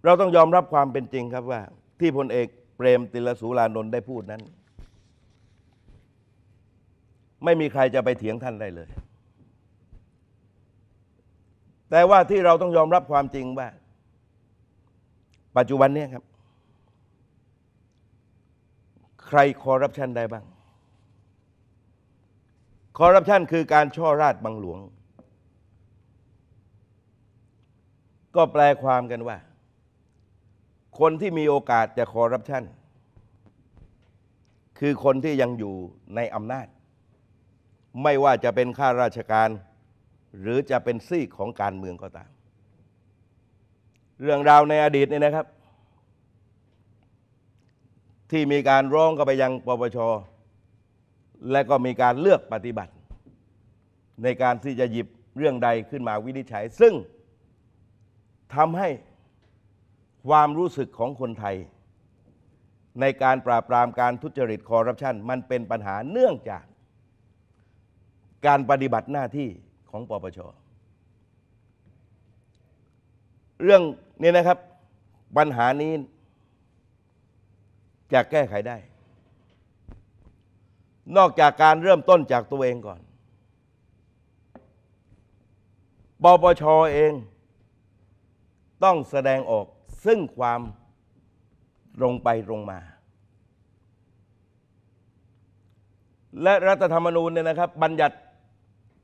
เราต้องยอมรับความเป็นจริงครับว่า ที่พลเอกเปรมติลสุรานนท์ได้พูดนั้น ไม่มีใครจะไปเถียงท่านได้เลยแต่ว่าที่เราต้องยอมรับความจริง ว่าปัจจุบันนี้ครับ ใครคอร์รัปชันได้บ้าง คอร์รัปชันคือการช่อราดบังหลวง ก็แปลความกันว่า คนที่มีโอกาสจะคอร์รัปชันคือคนที่ยังอยู่ในอำนาจ ไม่ว่าจะเป็นข้าราชการหรือจะเป็นซี่ของการเมืองก็ตาม เรื่องราวในอดีตนี่นะครับ ที่มีการร้องก็ไปยังปปช และก็มีการเลือกปฏิบัติ ในการที่จะหยิบเรื่องใดขึ้นมาวินิจฉัย ซึ่งทำให้ความรู้สึกของคนไทย ในการปราบปรามการทุจริตคอร์รัปชันมันเป็นปัญหาเนื่องจากการปฏิบัติหน้าที่ของปปชเรื่องนี้นะครับ ปัญหานี้จะแก้ไขได้ นอกจากการเริ่มต้นจากตัวเองก่อนปปชเอง ต้องแสดงออกซึ่งความลงไปลงมา และรัฐธรรมนูญเนี่ยนะครับ บัญญัติ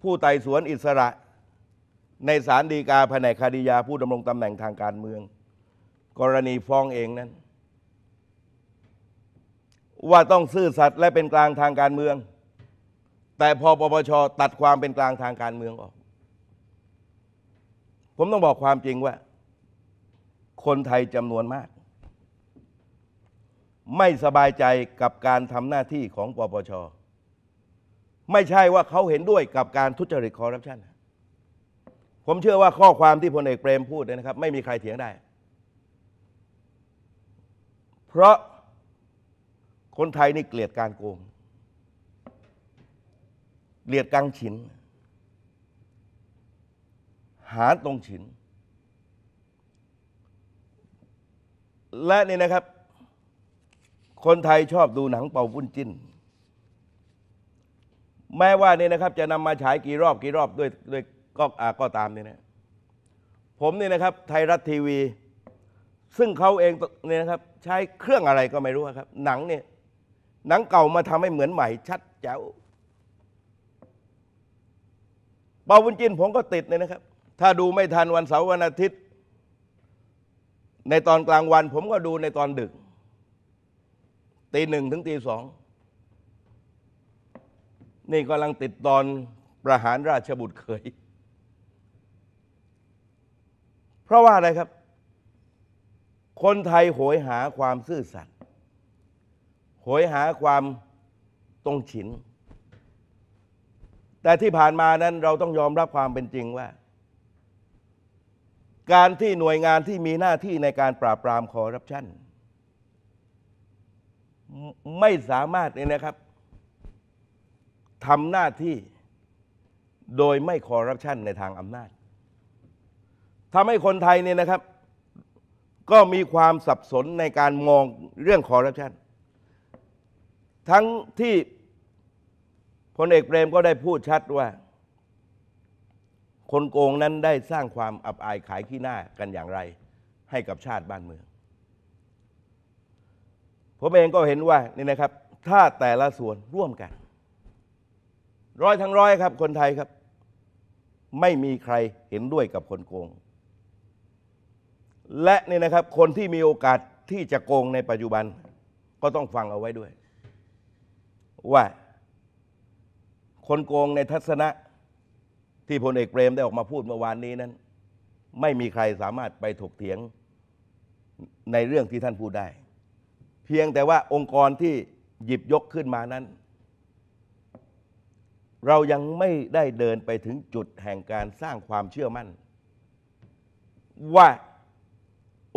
ผู้ไต่สวนอิสระ ในศาลฎีกาแผนกคดียาผู้ดำรงตำแหน่งทางการเมือง กรณีฟ้องเองนั้น ว่าต้องซื่อสัตย์และเป็นกลางทางการเมือง แต่พอปปชตัดความเป็นกลางทางการเมืองออก ผมต้องบอกความจริงว่าคนไทยจำนวนมาก ไม่สบายใจกับการทำหน้าที่ของปปชไม่ใช่ว่าเขาเห็นด้วยกับการทุจริตคอร์รัปชัน ผมเชื่อว่าข้อความที่พลเอกเปรมพูดเนยนะครับ ไม่มีใครเถียงได้ เพราะคนไทยนี่เกลียดการโกงเกลียดกังฉินหาตรงฉินและนี่นะครับ คนไทยชอบดูหนังเป่าปุ้นจิ้นแม้ว่าเนี่ยนะครับ จะนำมาฉายกี่รอบกี่รอบด้วยด้วยก็อ่าก็ตามเนี่ยนะผมเนี่ยนะครับ ไทยรัฐทีวี ซึ่งเขาเองเนี่ยนะครับ ใช้เครื่องอะไรก็ไม่รู้ครับ หนังเนี่ยหนังเก่ามาทำให้เหมือนใหม่ชัดแจ๋วเปาบุญจินผมก็ติดเนี่ยนะครับ ถ้าดูไม่ทันวันเสาร์วันอาทิตย์ ในตอนกลางวันผมก็ดูในตอนดึกตีหนึ่งถึงตีสองนี่กำลังติดตอนประหารราชบุตรเคย เพราะว่าอะไรครับ คนไทยโหยหาความซื่อสัตย์ โหยหาความตรงฉิน แต่ที่ผ่านมานั้นเราต้องยอมรับความเป็นจริงว่า การที่หน่วยงานที่มีหน้าที่ในการปราบปรามคอร์รัปชัน ไม่สามารถเนี่ยนะครับทำหน้าที่โดยไม่คอร์รัปชันในทางอำนาจทำให้คนไทยเนี่ยนะครับ ก็มีความสับสนในการมองเรื่องคอร์รัปชันทั้งที่พลเอกเปรมก็ได้พูดชัดว่า คนโกงนั้นได้สร้างความอับอายขายขี้หน้ากันอย่างไร ให้กับชาติบ้านเมืองผมเองก็เห็นว่านี่นะครับ ถ้าแต่ละส่วนร่วมกันร้อยทั้งร้อยครับคนไทยครับ ไม่มีใครเห็นด้วยกับคนโกงและนี่นะครับคนที่มีโอกาสที่จะโกงในปัจจุบัน ก็ต้องฟังเอาไว้ด้วย ว่าคนโกงในทัศนะที่พลเอกเปรมได้ออกมาพูดเมื่อวานนี้นั้น ไม่มีใครสามารถไปถกเถียงในเรื่องที่ท่านพูดได้ เพียงแต่ว่าองค์กรที่หยิบยกขึ้นมานั้นเรายังไม่ได้เดินไปถึงจุดแห่งการสร้างความเชื่อมั่น ว่า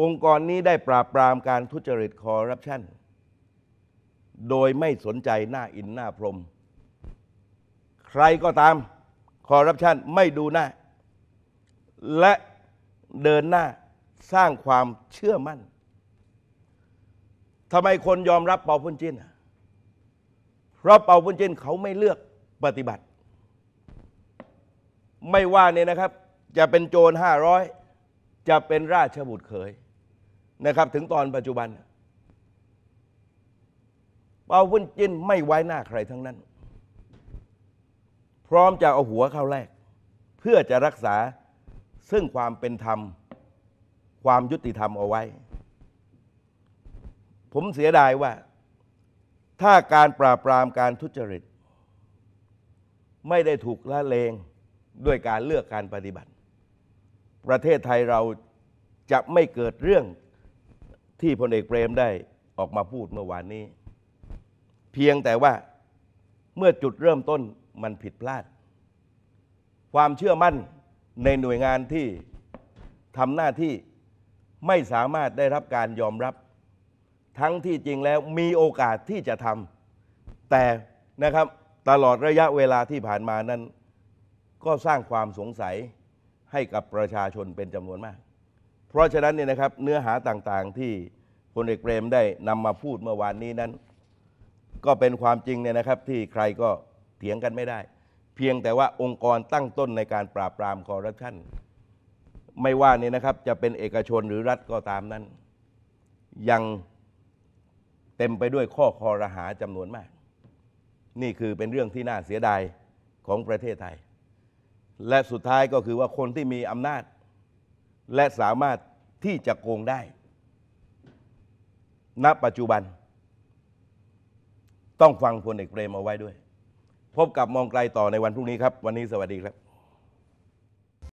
องค์กรนี้ได้ปราบปรามการทุจริตคอร์รัปชันโดยไม่สนใจหน้าอินหน้าพรม ใครก็ตามคอร์รัปชัน ไม่ดูหน้า และเดินหน้าสร้างความเชื่อมั่นทำไมคนยอมรับเปาพุ่นจินเพราะเปาพุ่นจินเขาไม่เลือกปฏิบัติไม่ว่าเนี่ยนะครับ จะเป็นโจรห้าร้อยจะเป็นราชบุตรเขยนะครับ ถึงตอนปัจจุบันเปาวุ่นจินไม่ไว้หน้าใครทั้งนั้น พร้อมจะเอาหัวเข้าแรก เพื่อจะรักษาซึ่งความเป็นธรรมความยุติธรรมเอาไว้ ผมเสียดายว่าถ้าการปราบปรามการทุจริตไม่ได้ถูกละเลงด้วยการเลือกการปฏิบัติ ประเทศไทยเราจะไม่เกิดเรื่องที่พลเอกเปรมได้ออกมาพูดเมื่อวานนี้ เพียงแต่ว่าเมื่อจุดเริ่มต้นมันผิดพลาด ความเชื่อมั่นในหน่วยงานที่ทำหน้าที่ไม่สามารถได้รับการยอมรับ ทั้งที่จริงแล้วมีโอกาสที่จะทำแต่นะครับตลอดระยะเวลาที่ผ่านมานั้น ก็สร้างความสงสัยให้กับประชาชนเป็นจำนวนมาก เพราะฉะนั้นเนี่ยนะครับเนื้อหาต่างๆที่พลเอกเปรมได้นำมาพูดเมื่อวานนี้นั้น ก็เป็นความจริงเนี่ยนะครับ ที่ใครก็เถียงกันไม่ได้ เพียงแต่ว่าองค์กรตั้งต้นในการปราบปรามคอร์รัปชันไม่ว่านี่นะครับจะเป็นเอกชนหรือรัฐก็ตามนั้น ยังเต็มไปด้วยข้อคอรหาจำนวนมากนี่คือเป็นเรื่องที่น่าเสียดาย ของประเทศไทย และสุดท้ายก็คือว่าคนที่มีอำนาจ และสามารถที่จะโกงได้ณปัจจุบัน ต้องฟังพลเอกเปรม เอาไว้ด้วย พบกับมองไกลต่อในวันพรุ่งนี้ครับ วันนี้สวัสดีครับ